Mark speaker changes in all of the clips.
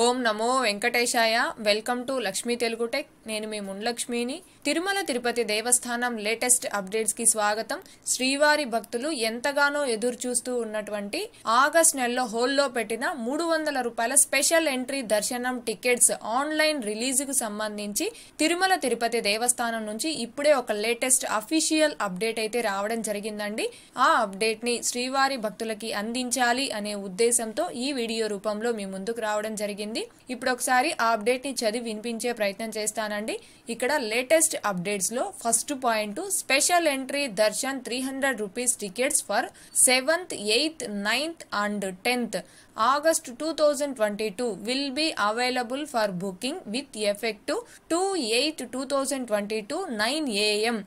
Speaker 1: ఓం నమో వెంకటేశాయ welcome to Lakshmi Telugu tech నేను మీ మున్లక్ష్మిని తిరుమల తిరుపతి దేవస్థానం లేటెస్ట్ అప్డేట్స్కి స్వాగతం శ్రీవారి భక్తులు ఎంతగానో ఎదురు చూస్తూ ఉన్నటువంటి ఆగస్ట్ నెలలో హోల్లో పెట్టిన మూడు వందల రూపాయల స్పెషల్ ఎంట్రీ దర్శనం టికెట్స్ ఆన్లైన్ రిలీజ్కు సంబంధించి తిరుమల తిరుపతి దేవస్థానం నుంచి ఇప్పుడే ఒక లేటెస్ట్ అఫీషియల్ అప్డేట్ అయితే రావడం జరిగిందండి ఆ అప్డేట్ని శ్రీవారి భక్తులకి అందించాలి అనే ఉద్దేశంతో ఈ వీడియో రూపంలో మీ ముందుకు రావడం జరిగింది జరిగింది ఇప్పుడు ఒకసారి ఆ అప్డేట్ని చదివి వినిపించే ప్రయత్నం చేస్తానండి ఇక్కడ లేటెస్ట్ అప్డేట్స్లో first point special entry darshan three hundred rupees tickets for seventh eighth ninth and tenth August two thousand twenty two will be available for booking with effect to eighth two thousand twenty two nine AM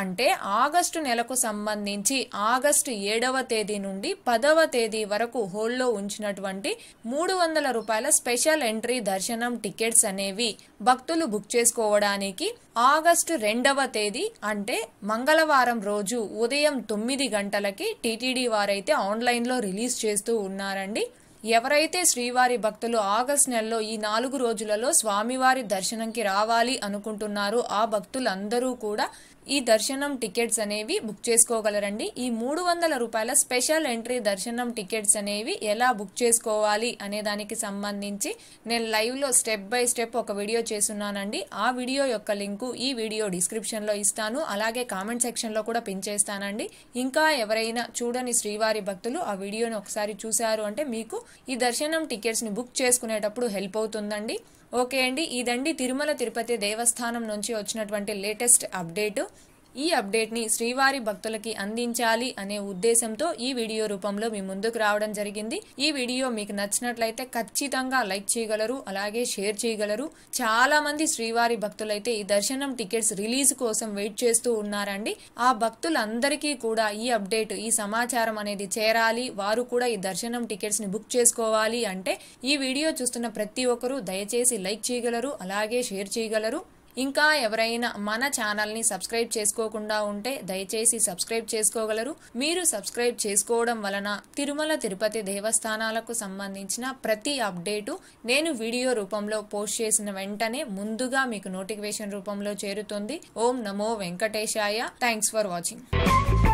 Speaker 1: అంటే August నెలకు సంబంధించి August ఏడవ తేదీ నుండి పదవ తేదీ వరకు హోల్లో ఉంచినటువంటి మూడు వందల రూపాయల స్పెషల్ ఎంట్రీ దర్శనం టికెట్స్ అనేవి భక్తులు బుక్ చేసుకోవడానికి ఆగస్టు రెండవ తేదీ అంటే మంగళవారం రోజు ఉదయం తొమ్మిది గంటలకి టీటీడీ వారైతే ఆన్లైన్లో రిలీజ్ చేస్తూ ఉన్నారండి ఎవరైతే శ్రీవారి భక్తులు ఆగస్ట్ నెలలో ఈ నాలుగు రోజులలో స్వామివారి దర్శనంకి రావాలి అనుకుంటున్నారో ఆ భక్తులందరూ కూడా ఈ దర్శనం టికెట్స్ అనేవి బుక్ చేసుకోగలరండి ఈ మూడు వందల రూపాయల స్పెషల్ ఎంట్రీ దర్శనం టికెట్స్ అనేవి ఎలా బుక్ చేసుకోవాలి అనే దానికి సంబంధించి నేను లైవ్లో స్టెప్ బై స్టెప్ ఒక వీడియో చేస్తున్నానండి ఆ వీడియో యొక్క లింకు ఈ వీడియో డిస్క్రిప్షన్లో ఇస్తాను అలాగే కామెంట్ సెక్షన్లో కూడా పిన్ చేస్తానండి ఇంకా ఎవరైనా చూడని శ్రీవారి భక్తులు ఆ వీడియోని ఒకసారి చూశారు అంటే మీకు ఈ దర్శనం టికెట్స్ని బుక్ చేసుకునేటప్పుడు హెల్ప్ అవుతుందండి ఓకే అండి ఇదండి తిరుమల తిరుపతి దేవస్థానం నుంచి వచ్చినటువంటి లేటెస్ట్ అప్డేటు ఈ అప్డేట్ని శ్రీవారి భక్తులకి అందించాలి అనే ఉద్దేశంతో ఈ వీడియో రూపంలో మీ ముందుకు రావడం జరిగింది ఈ వీడియో మీకు నచ్చినట్లయితే ఖచ్చితంగా లైక్ చేయగలరు అలాగే షేర్ చేయగలరు చాలా మంది శ్రీవారి భక్తులైతే ఈ దర్శనం టికెట్స్ రిలీజ్ కోసం వెయిట్ చేస్తూ ఉన్నారండి ఆ భక్తులందరికీ కూడా ఈ అప్డేట్ ఈ సమాచారం అనేది చేరాలి వారు కూడా ఈ దర్శనం టికెట్స్ ని బుక్ చేసుకోవాలి అంటే ఈ వీడియో చూస్తున్న ప్రతి ఒక్కరూ దయచేసి లైక్ చేయగలరు అలాగే షేర్ చేయగలరు ఇంకా ఎవరైనా మన ఛానల్ని సబ్స్క్రైబ్ చేసుకోకుండా ఉంటే దయచేసి సబ్స్క్రైబ్ చేసుకోగలరు మీరు సబ్స్క్రైబ్ చేసుకోవడం వలన తిరుమల తిరుపతి దేవస్థానాలకు సంబంధించిన ప్రతి అప్డేటు నేను వీడియో రూపంలో పోస్ట్ చేసిన వెంటనే ముందుగా మీకు నోటిఫికేషన్ రూపంలో చేరుతుంది ఓం నమో వెంకటేశాయ థ్యాంక్స్ ఫర్ వాచింగ్